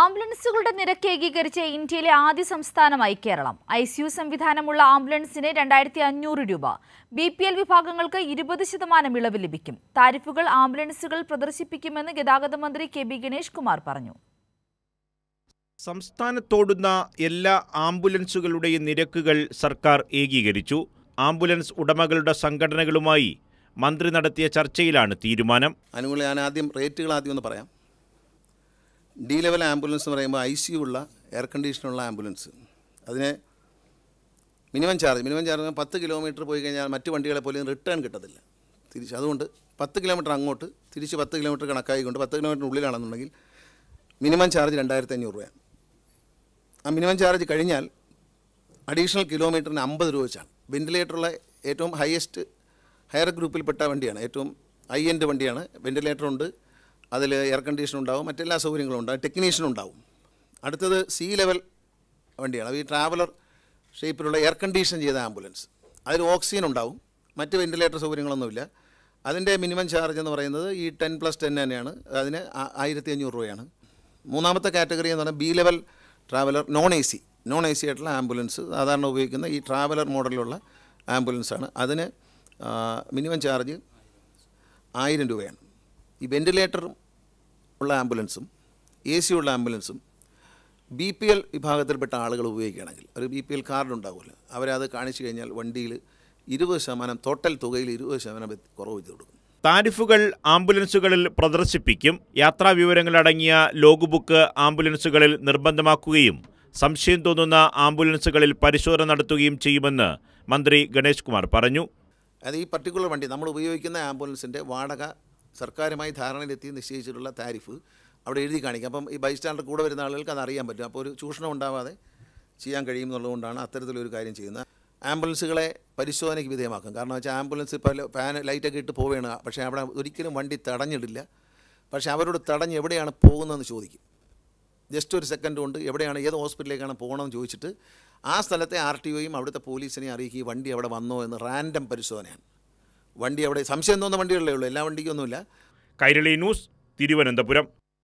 ആംബുലൻസുകളുടെ നിരക്ക് ഏകീകരിച്ച് ഇന്ത്യയിലെ ആദ്യ സംസ്ഥാനമായി കേരളം ഐ സി യു സംവിധാനമുള്ള ആംബുലൻസിന് രണ്ടായിരത്തി അഞ്ഞൂറ് രൂപ ബി പി എൽ വിഭാഗങ്ങൾക്ക് ഇരുപത് ശതമാനം ഇളവ് ലഭിക്കും താരിഫുകൾ ആംബുലൻസുകൾ പ്രദർശിപ്പിക്കുമെന്ന് ഗതാഗത മന്ത്രി കെ ബി ഗണേഷ് കുമാർ പറഞ്ഞു സംസ്ഥാനത്തോടുന്ന എല്ലാ ആംബുലൻസുകളുടെയും നിരക്കുകൾ സർക്കാർ ഏകീകരിച്ചു ആംബുലൻസ് ഉടമകളുടെ സംഘടനകളുമായി മന്ത്രി നടത്തിയ ചർച്ചയിലാണ് തീരുമാനം അനുകൂല ഞാൻ ആദ്യം റേറ്റുകൾ ആദ്യം ഒന്ന് പറയാം ഡി ലെവൽ ആംബുലൻസ് എന്ന് പറയുമ്പോൾ ഐ സി ഉള്ള എയർ കണ്ടീഷനുള്ള ആംബുലൻസ് അതിന് മിനിമം ചാർജ് മിനിമം ചാർജ് പത്ത് കിലോമീറ്റർ പോയി കഴിഞ്ഞാൽ മറ്റ് വണ്ടികളെ പോലും റിട്ടേൺ കിട്ടത്തില്ല തിരിച്ച് അതുകൊണ്ട് പത്ത് കിലോമീറ്റർ അങ്ങോട്ട് തിരിച്ച് പത്ത് കിലോമീറ്റർ കണക്കായിക്കൊണ്ട് പത്ത് കിലോമീറ്ററിനുള്ളിലാണെന്നുണ്ടെങ്കിൽ മിനിമം ചാർജ് രണ്ടായിരത്തി അഞ്ഞൂറ് രൂപയാണ് ആ മിനിമം ചാർജ് കഴിഞ്ഞാൽ അഡീഷണൽ കിലോമീറ്ററിന് അമ്പത് രൂപ വെച്ചാണ് വെൻറ്റിലേറ്ററുള്ള ഏറ്റവും ഹയസ്റ്റ് ഹയർ ഗ്രൂപ്പിൽപ്പെട്ട വണ്ടിയാണ് ഏറ്റവും ഹൈ എൻഡ് വണ്ടിയാണ് വെൻറ്റിലേറ്ററുണ്ട് അതിൽ എയർ കണ്ടീഷൻ ഉണ്ടാവും മറ്റെല്ലാ സൗകര്യങ്ങളും ഉണ്ടാവും ടെക്നീഷ്യൻ ഉണ്ടാവും അടുത്തത് സി ലെവൽ വണ്ടിയാണ് അത് ഈ ട്രാവലർ ഷേപ്പിലുള്ള എയർ കണ്ടീഷൻ ചെയ്ത ആംബുലൻസ് അതിൽ ഓക്സിജൻ ഉണ്ടാവും മറ്റ് വെൻറ്റിലേറ്റർ സൗകര്യങ്ങളൊന്നുമില്ല അതിൻ്റെ മിനിമം ചാർജ് എന്ന് പറയുന്നത് ഈ ടെൻ പ്ലസ് ടെൻ തന്നെയാണ് അതിന് ആയിരത്തി അഞ്ഞൂറ് രൂപയാണ് മൂന്നാമത്തെ കാറ്റഗറി എന്ന് പറഞ്ഞാൽ B level traveller non A C non A C ആയിട്ടുള്ള ആംബുലൻസ് സാധാരണ ഉപയോഗിക്കുന്ന ഈ ട്രാവലർ മോഡലിലുള്ള ആംബുലൻസാണ് അതിന് മിനിമം ചാർജ് ആയിരം രൂപയാണ് ഈ വെൻറ്റിലേറ്ററും ഉള്ള ആംബുലൻസും എ സി ഉള്ള ആംബുലൻസും ബി പി എൽ വിഭാഗത്തിൽപ്പെട്ട ആളുകൾ ഉപയോഗിക്കുകയാണെങ്കിൽ ഒരു ബി പി എൽ കാർഡ് ഉണ്ടാകുമല്ലോ അവരത് കാണിച്ചു കഴിഞ്ഞാൽ വണ്ടിയിൽ ഇരുപത് ശതമാനം ടോട്ടൽ തുകയിൽ ഇരുപത് ശതമാനം കുറവ് ചെയ്ത് കൊടുക്കും താരിഫുകൾ ആംബുലൻസുകളിൽ പ്രദർശിപ്പിക്കും യാത്രാ വിവരങ്ങളടങ്ങിയ ലോഗ് ബുക്ക് ആംബുലൻസുകളിൽ നിർബന്ധമാക്കുകയും സംശയം തോന്നുന്ന ആംബുലൻസുകളിൽ പരിശോധന നടത്തുകയും ചെയ്യുമെന്ന് മന്ത്രി ഗണേഷ് കുമാർ പറഞ്ഞു അത് ഈ പർട്ടിക്കുലർ വണ്ടി നമ്മൾ ഉപയോഗിക്കുന്ന ആംബുലൻസിൻ്റെ വാടക സർക്കാരുമായി ധാരണയിലെത്തി നിശ്ചയിച്ചിട്ടുള്ള താരിഫ് അവിടെ എഴുതി കാണിക്കാം അപ്പം ഈ ബൈസ്റ്റാൻഡർ കൂടെ വരുന്ന ആളുകൾക്ക് അത് അറിയാൻ പറ്റും അപ്പോൾ ഒരു ചൂഷണം ഉണ്ടാവാതെ ചെയ്യാൻ കഴിയും എന്നുള്ളതുകൊണ്ടാണ് അത്തരത്തിലൊരു കാര്യം ചെയ്യുന്നത് ആംബുലൻസുകളെ പരിശോധനയ്ക്ക് വിധേയമാക്കും കാരണം വെച്ചാൽ ആംബുലൻസ് ഇപ്പോൾ ഫാൻ ലൈറ്റൊക്കെ ഇട്ട് പോവുകയാണ് പക്ഷേ അവിടെ ഒരിക്കലും വണ്ടി തടഞ്ഞിടില്ല പക്ഷേ അവരോട് തടഞ്ഞ് എവിടെയാണ് പോകുന്നതെന്ന് ചോദിക്കും ജസ്റ്റ് ഒരു സെക്കൻഡ് കൊണ്ട് എവിടെയാണ് ഏത് ഹോസ്പിറ്റലിലേക്കാണ് പോകണമെന്ന് ചോദിച്ചിട്ട് ആ സ്ഥലത്തെ ആർ ടി ഒയും അവിടുത്തെ പോലീസിനെ അറിയിക്കുക വണ്ടി അവിടെ വന്നോ എന്ന് റാൻഡം പരിശോധനയാണ് വണ്ടി അവിടെ സംശയം തോന്നുന്ന വണ്ടികളല്ലേ ഉള്ളൂ എല്ലാ വണ്ടിക്കൊന്നുമില്ല കൈരളി ന്യൂസ് തിരുവനന്തപുരം